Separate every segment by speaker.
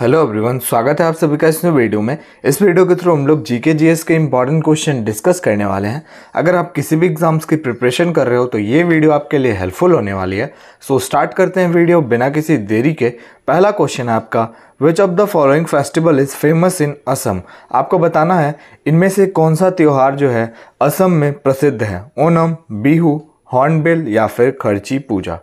Speaker 1: Hello everyone स्वागत है आप सभी का इस वीडियो में इस वीडियो के थ्रू हम लोग जीके जीएस के इंपॉर्टेंट क्वेश्चन डिस्कस करने वाले हैं अगर आप किसी भी एग्जाम्स की प्रिपरेशन कर रहे हो तो ये वीडियो आपके लिए हेल्पफुल होने वाली है सो so, स्टार्ट करते हैं वीडियो बिना किसी देरी के पहला क्वेश्चन है आपका which of the following festival is famous in Assam आपको बताना है इनमें से कौन सा त्यौहार जो है असम में प्रसिद्ध है ओनम बिहू हॉर्नबिल या फिर खर्ची पूजा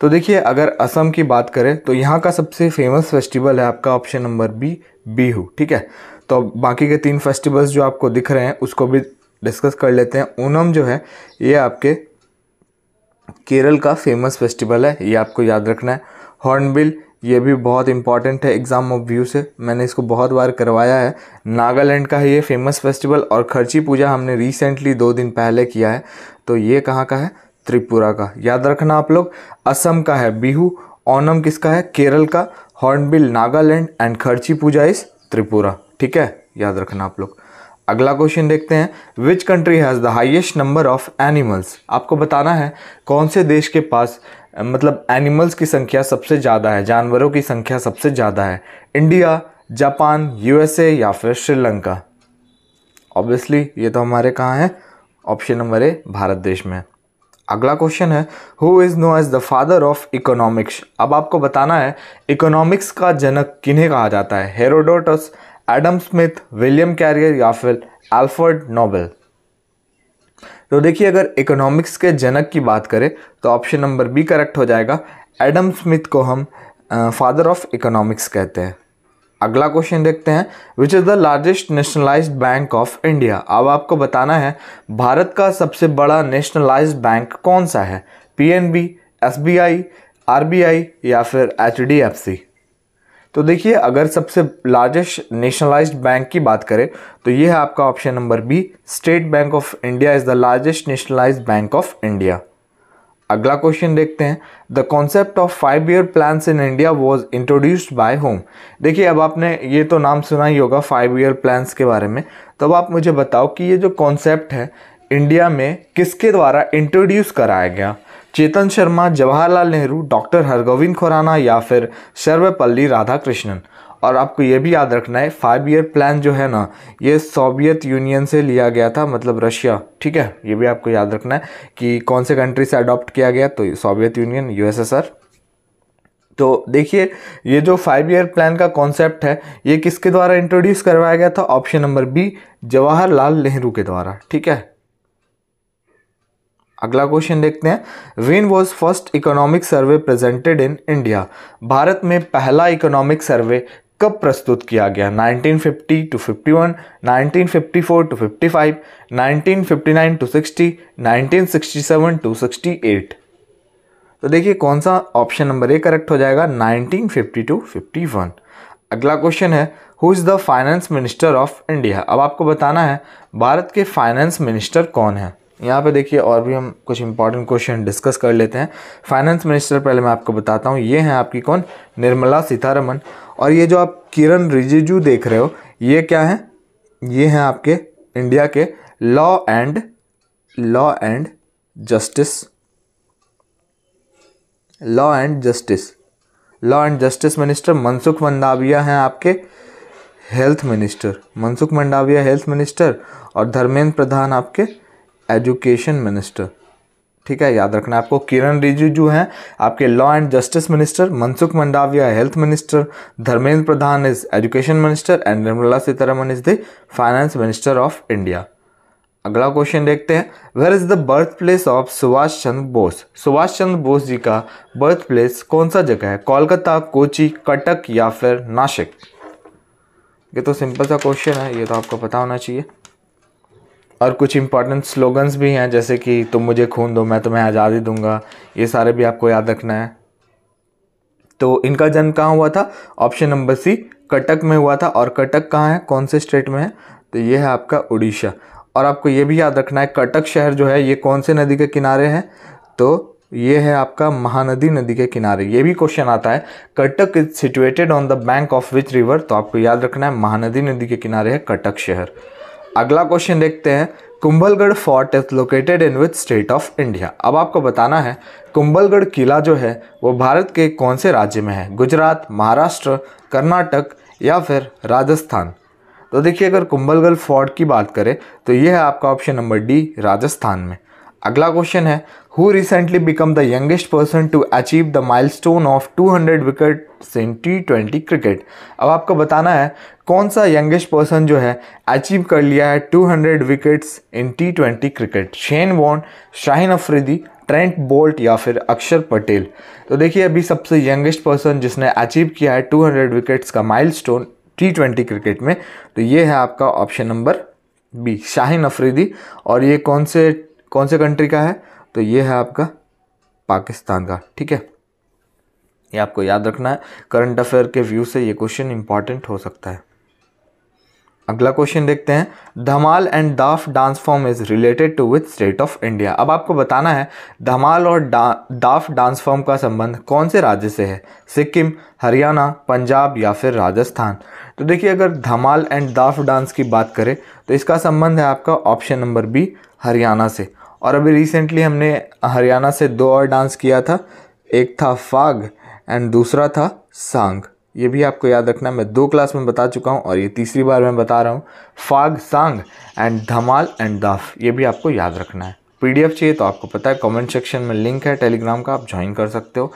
Speaker 1: तो देखिए अगर असम की बात करें तो यहाँ का सबसे फेमस फेस्टिवल है आपका ऑप्शन नंबर बी बीहू ठीक है तो बाकी के तीन फेस्टिवल्स जो आपको दिख रहे हैं उसको भी डिस्कस कर लेते हैं ओनम जो है ये आपके केरल का फेमस फेस्टिवल है ये आपको याद रखना है हॉर्नबिल ये भी बहुत इंपॉर्टेंट है एग्ज़ाम ऑफ व्यू से मैंने इसको बहुत बार करवाया है नागालैंड का है ये फेमस फेस्टिवल और खर्ची पूजा हमने रिसेंटली दो दिन पहले किया है तो ये कहाँ का है त्रिपुरा का याद रखना आप लोग असम का है बिहू ओनम किसका है केरल का हॉर्नबिल नागालैंड एंड खर्ची पूजा इस त्रिपुरा ठीक है याद रखना आप लोग अगला क्वेश्चन देखते हैं which country has the highest number of animals आपको बताना है कौन से देश के पास मतलब एनिमल्स की संख्या सबसे ज़्यादा है जानवरों की संख्या सबसे ज़्यादा है इंडिया जापान यूएसए या फिर श्रीलंका ऑब्वियसली ये तो हमारे कहाँ है ऑप्शन नंबर ए भारत देश में अगला क्वेश्चन है who is known as the father of economics अब आपको बताना है इकोनॉमिक्स का जनक किन्हें कहा जाता है Herodotus Adam Smith William Carrier या फिर एल्फर्ड नोबेल तो देखिए अगर इकोनॉमिक्स के जनक की बात करें तो ऑप्शन नंबर बी करेक्ट हो जाएगा एडम स्मिथ को हम फादर ऑफ इकोनॉमिक्स कहते हैं अगला क्वेश्चन देखते हैं which is the largest nationalized bank of India अब आपको बताना है भारत का सबसे बड़ा नेशनलाइज बैंक कौन सा है पीएनबी, एसबीआई, आरबीआई या फिर एचडीएफसी तो देखिए अगर सबसे लार्जेस्ट नेशनलाइज्ड बैंक की बात करें तो ये है आपका option number B State Bank of India is the largest nationalize bank of India अगला क्वेश्चन देखते हैं the concept of five year plan in India was introduced by whom देखिए अब आपने ये तो नाम सुना ही होगा फाइव ईयर प्लान्स के बारे में तो अब आप मुझे बताओ कि ये जो कॉन्सेप्ट है इंडिया में किसके द्वारा इंट्रोड्यूस कराया गया चेतन शर्मा जवाहरलाल नेहरू डॉक्टर हरगोविंद खुराना या फिर सर्वपल्ली राधाकृष्णन और आपको ये भी याद रखना है फाइव ईयर प्लान जो है ना ये सोवियत यूनियन से लिया गया था मतलब रशिया ठीक है ये भी आपको याद रखना है कि कौन से कंट्री से अडॉप्ट किया गया तो सोवियत यूनियन यूएसएसआर तो देखिए ये जो फाइव ईयर प्लान का कॉन्सेप्ट है ये किसके द्वारा इंट्रोड्यूस करवाया गया था option number B Jawaharlal Nehru के द्वारा ठीक है अगला क्वेश्चन देखते हैं when was first economic survey presented in India Bharat में पहला इकोनॉमिक सर्वे कब प्रस्तुत किया गया 1950 टू 51, 1954 टू 55, 1959 टू 60, 1967 टू 68। तो देखिए कौन सा ऑप्शन नंबर ए करेक्ट हो जाएगा 1950 टू 51। अगला क्वेश्चन है who is the finance minister of India अब आपको बताना है भारत के फाइनेंस मिनिस्टर कौन है यहाँ पे देखिए और भी हम कुछ इंपॉर्टेंट क्वेश्चन डिस्कस कर लेते हैं फाइनेंस मिनिस्टर पहले मैं आपको बताता हूँ ये हैं आपकी कौन निर्मला सीतारमन और ये जो आप किरण रिजिजू देख रहे हो ये क्या है ये हैं आपके इंडिया के law and law and justice law and justice law and justice minister Mansukh Mandaviya हैं आपके health minister Mansukh Mandaviya health minister और धर्मेंद्र प्रधान आपके एजुकेशन मिनिस्टर ठीक है याद रखना आपको किरण रिजिजू हैं आपके law and justice minister Mansukh Mandaviya health minister Dharmendra Pradhan is education minister and Nirmala Sitharaman is the finance minister of India अगला क्वेश्चन देखते हैं where is the birth place of Subhash Chandra Bose Subhash Chandra Bose ji का बर्थ प्लेस कौन सा जगह है कोलकाता कोची कटक या फिर नासिक ये तो सिंपल सा क्वेश्चन है ये तो आपको पता होना चाहिए और कुछ इम्पॉर्टेंट स्लोगन्स भी हैं जैसे कि तुम मुझे खून दो मैं तुम्हें आज़ादी दूंगा ये सारे भी आपको याद रखना है तो इनका जन्म कहाँ हुआ था ऑप्शन नंबर सी कटक में हुआ था और कटक कहाँ है कौन से स्टेट में है तो ये है आपका उड़ीसा और आपको ये भी याद रखना है कटक शहर जो है ये कौन से नदी के किनारे हैं तो ये है आपका महानदी नदी के किनारे ये भी क्वेश्चन आता है Cuttack is situated on the bank of which river तो आपको याद रखना है महानदी नदी के किनारे है कटक शहर अगला क्वेश्चन देखते हैं Kumbhalgarh fort is located in which state of India अब आपको बताना है कुंभलगढ़ किला जो है वो भारत के कौन से राज्य में है गुजरात महाराष्ट्र कर्नाटक या फिर राजस्थान तो देखिए अगर कुंभलगढ़ फोर्ट की बात करें तो ये है आपका ऑप्शन नंबर डी राजस्थान में अगला क्वेश्चन है who recently become the youngest person to achieve the milestone of two hundred wickets in T twenty cricket अब आपको बताना है कौन सा यंगेस्ट पर्सन जो है अचीव कर लिया है two hundred wickets in T twenty cricket Shane Warne Shaheen Afridi Trent Boult या फिर अक्षर पटेल तो देखिए अभी सबसे यंगेस्ट पर्सन जिसने अचीव किया है टू हंड्रेड विकेट्स का milestone T twenty cricket में तो ये है आपका option number B Shaheen Afridi और ये कौन से कौन से कंट्री का है तो ये है आपका पाकिस्तान का ठीक है ये आपको याद रखना है करंट अफेयर के व्यू से ये क्वेश्चन इंपॉर्टेंट हो सकता है अगला क्वेश्चन देखते हैं Dhamal and Daf dance form is related to with state of India अब आपको बताना है धमाल और डा, दाफ डांस फॉर्म का संबंध कौन से राज्य से है सिक्किम हरियाणा पंजाब या फिर राजस्थान तो देखिए अगर धमाल एंड दाफ डांस की बात करें तो इसका संबंध है आपका ऑप्शन नंबर बी हरियाणा से और अभी रिसेंटली हमने हरियाणा से दो और डांस किया था एक था फाग एंड दूसरा था सांग ये भी आपको याद रखना मैं दो क्लास में बता चुका हूँ और ये तीसरी बार मैं बता रहा हूँ फाग सांग एंड धमाल एंड दाफ ये भी आपको याद रखना है पीडीएफ चाहिए तो आपको पता है कमेंट सेक्शन में लिंक है टेलीग्राम का आप ज्वाइन कर सकते हो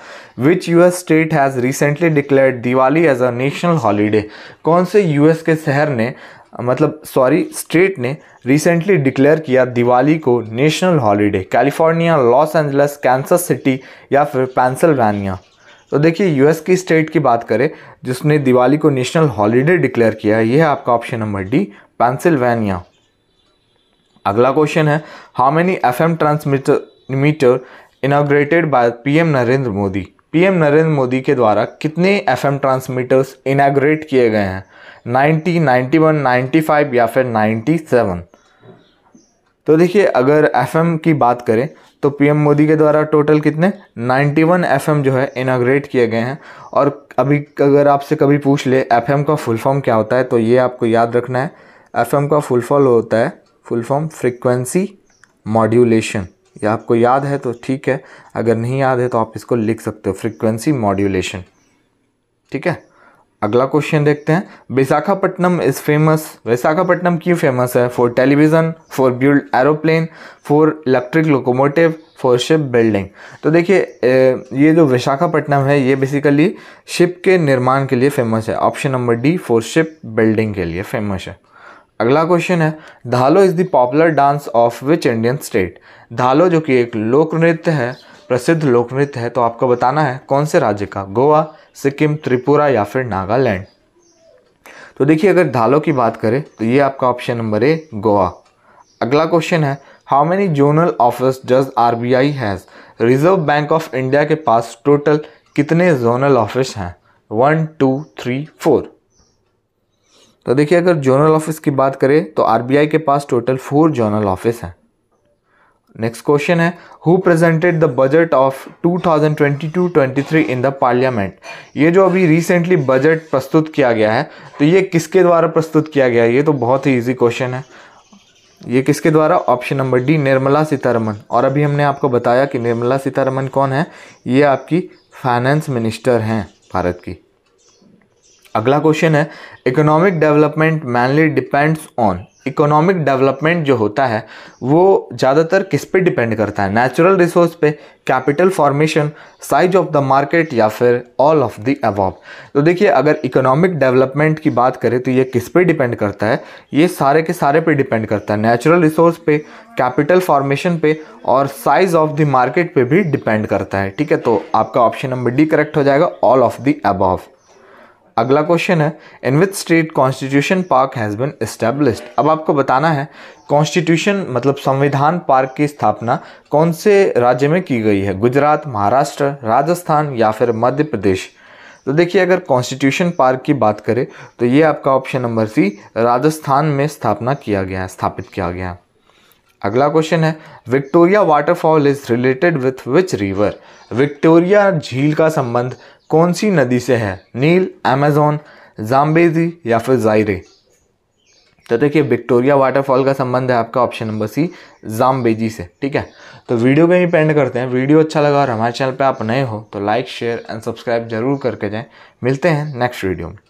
Speaker 1: which US state has recently declared Diwali as a national holiday कौन से यूएस के शहर ने मतलब सॉरी स्टेट ने रिसेंटली डिक्लेयर किया दिवाली को national holiday California Los Angeles Kansas city या फिर पेंसिल्वानिया तो देखिए यूएस की स्टेट की बात करें जिसने दिवाली को नेशनल हॉलीडे डिक्लेयर किया यह है आपका ऑप्शन नंबर डी पेंसिल्वेनिया अगला क्वेश्चन है how many F M transmitter inaugurated by P Narendra Modi PM Narendra Modi के द्वारा कितने एफएम ट्रांसमीटर्स इनाग्रेट किए गए हैं 90, 91, 95 या फिर 97 तो देखिए अगर एफएम की बात करें तो पीएम मोदी के द्वारा टोटल कितने 91 एफएम जो है इनाग्रेट किए गए हैं और अभी अगर आपसे कभी पूछ ले एफएम का फुल फॉर्म क्या होता है तो ये आपको याद रखना है एफएम का फुल फॉर्म होता है फुल फॉर्म फ्रिक्वेंसी मॉड्यूलेशन ये आपको याद है तो ठीक है अगर नहीं याद है तो आप इसको लिख सकते हो फ्रिक्वेंसी मॉड्यूलेशन ठीक है अगला क्वेश्चन देखते हैं विशाखापट्टनम इज़ फेमस विशाखापट्टनम क्यों फेमस है for television for build aeroplane for electric locomotive for ship building तो देखिए ये जो विशाखापट्टनम है ये बेसिकली शिप के निर्माण के लिए फेमस है option number D for ship building के लिए फेमस है अगला क्वेश्चन है Dhalo is the popular dance of which Indian state Dhalo जो कि एक लोक नृत्य है प्रसिद्ध लोकनृत्य है तो आपको बताना है कौन से राज्य का गोवा सिक्किम त्रिपुरा या फिर नागालैंड तो देखिए अगर धालो की बात करें तो ये आपका ऑप्शन नंबर ए गोवा अगला क्वेश्चन है how many zonal office does R B I has reserve bank of India के पास टोटल कितने जोनल ऑफिस हैं वन टू थ्री फोर तो देखिए अगर जोनल ऑफिस की बात करें तो आरबीआई के पास टोटल फोर जोनल ऑफिस हैं नेक्स्ट क्वेश्चन है who presented the budget of 2022-23 in the parliament ये जो अभी रिसेंटली बजट प्रस्तुत किया गया है तो ये किसके द्वारा प्रस्तुत किया गया है ये तो बहुत ही इजी क्वेश्चन है ये किसके द्वारा option number D Nirmala Sitharaman और अभी हमने आपको बताया कि निर्मला सीतारमन कौन है ये आपकी फाइनेंस मिनिस्टर हैं भारत की अगला क्वेश्चन है economic development mainly depends on economic development जो होता है वो ज़्यादातर किस पे डिपेंड करता है नेचुरल रिसोर्स पे capital formation size of the market या फिर ऑल ऑफ द अबॉव तो देखिए अगर इकोनॉमिक डेवलपमेंट की बात करें तो ये किस पे डिपेंड करता है ये सारे के सारे पे डिपेंड करता है नेचुरल रिसोर्स पे कैपिटल फॉर्मेशन पे और साइज ऑफ द मार्केट पे भी डिपेंड करता है ठीक है तो आपका ऑप्शन नंबर डी करेक्ट हो जाएगा ऑल ऑफ द अबॉव अगला क्वेश्चन है in which state constitution park has been established अब आपको बताना है कॉन्स्टिट्यूशन मतलब संविधान पार्क की स्थापना कौन से राज्य में की गई है गुजरात महाराष्ट्र राजस्थान या फिर मध्य प्रदेश तो देखिए अगर कॉन्स्टिट्यूशन पार्क की बात करें तो ये आपका ऑप्शन नंबर सी राजस्थान में स्थापना किया गया है स्थापित किया गया है अगला क्वेश्चन है Victoria waterfall is related with which river Victoria झील का संबंध कौन सी नदी से है नील अमेज़ोन जाम्बेजी या फिर जायरे तो देखिए विक्टोरिया वाटरफॉल का संबंध है आपका ऑप्शन नंबर सी जामबेजी से ठीक है तो वीडियो पे ही पेंड करते हैं वीडियो अच्छा लगा और हमारे चैनल पे आप नए हो तो लाइक शेयर एंड सब्सक्राइब जरूर करके जाएं मिलते हैं नेक्स्ट वीडियो में